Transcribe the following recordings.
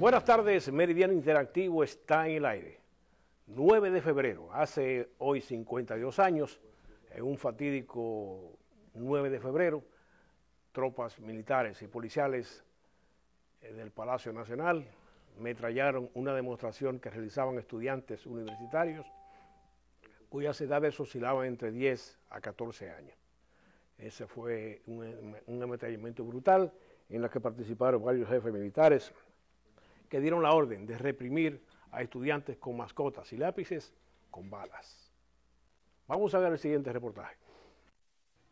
Buenas tardes, Meridiano Interactivo está en el aire. 9 de febrero, hace hoy 52 años, en un fatídico 9 de febrero, tropas militares y policiales eh, del Palacio Nacional metrallaron una demostración que realizaban estudiantes universitarios cuyas edades oscilaban entre 10 a 14 años. Ese fue un, un ametrallamiento brutal en el que participaron varios jefes militares, que dieron la orden de reprimir a estudiantes con mascotas y lápices con balas. Vamos a ver el siguiente reportaje.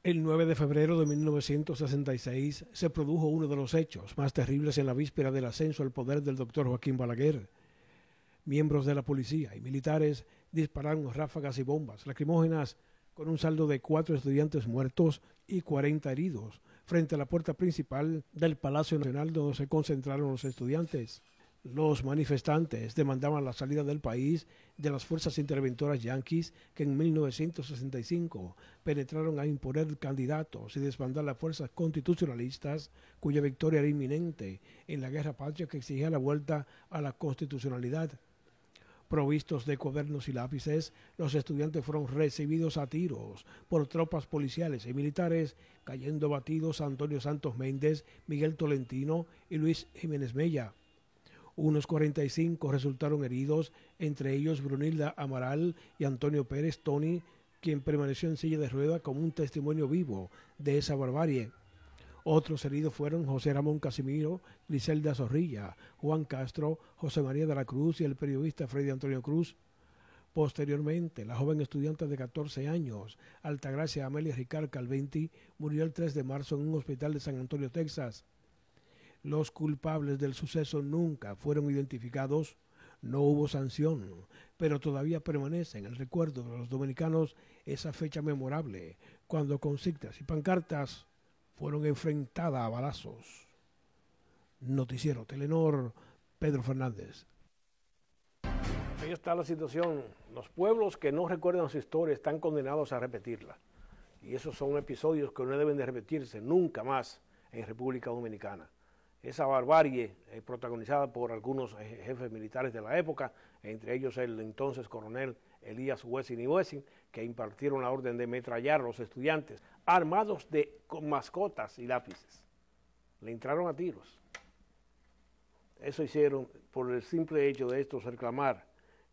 El 9 de febrero de 1966 se produjo uno de los hechos más terribles en la víspera del ascenso al poder del doctor Joaquín Balaguer. Miembros de la policía y militares dispararon ráfagas y bombas lacrimógenas con un saldo de cuatro estudiantes muertos y 40 heridos frente a la puerta principal del Palacio Nacional donde se concentraron los estudiantes. Los manifestantes demandaban la salida del país de las fuerzas interventoras yanquis que en 1965 penetraron a imponer candidatos y desbandar las fuerzas constitucionalistas cuya victoria era inminente en la guerra patria que exigía la vuelta a la constitucionalidad. Provistos de cuadernos y lápices, los estudiantes fueron recibidos a tiros por tropas policiales y militares, cayendo batidos Antonio Santos Méndez, Miguel Tolentino y Luis Jiménez Mella. Unos 45 resultaron heridos, entre ellos Brunilda Amaral y Antonio Pérez Tony, quien permaneció en silla de rueda como un testimonio vivo de esa barbarie. Otros heridos fueron José Ramón Casimiro, Griselda Zorrilla, Juan Castro, José María de la Cruz y el periodista Freddy Antonio Cruz. Posteriormente, la joven estudiante de 14 años, Altagracia Amelia Ricard Calventi, murió el 3 de marzo en un hospital de San Antonio, Texas. Los culpables del suceso nunca fueron identificados, no hubo sanción, pero todavía permanece en el recuerdo de los dominicanos esa fecha memorable, cuando con y pancartas fueron enfrentadas a balazos. Noticiero Telenor, Pedro Fernández. Ahí está la situación. Los pueblos que no recuerdan su historia están condenados a repetirla. Y esos son episodios que no deben de repetirse nunca más en República Dominicana esa barbarie eh, protagonizada por algunos eh, jefes militares de la época, entre ellos el entonces coronel Elías Wessing y Wessing, que impartieron la orden de metrallar a los estudiantes armados de con mascotas y lápices. Le entraron a tiros. Eso hicieron por el simple hecho de estos reclamar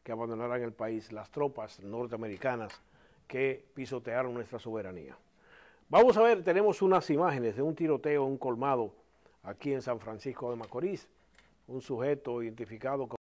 que abandonaran el país las tropas norteamericanas que pisotearon nuestra soberanía. Vamos a ver, tenemos unas imágenes de un tiroteo, un colmado aquí en San Francisco de Macorís, un sujeto identificado como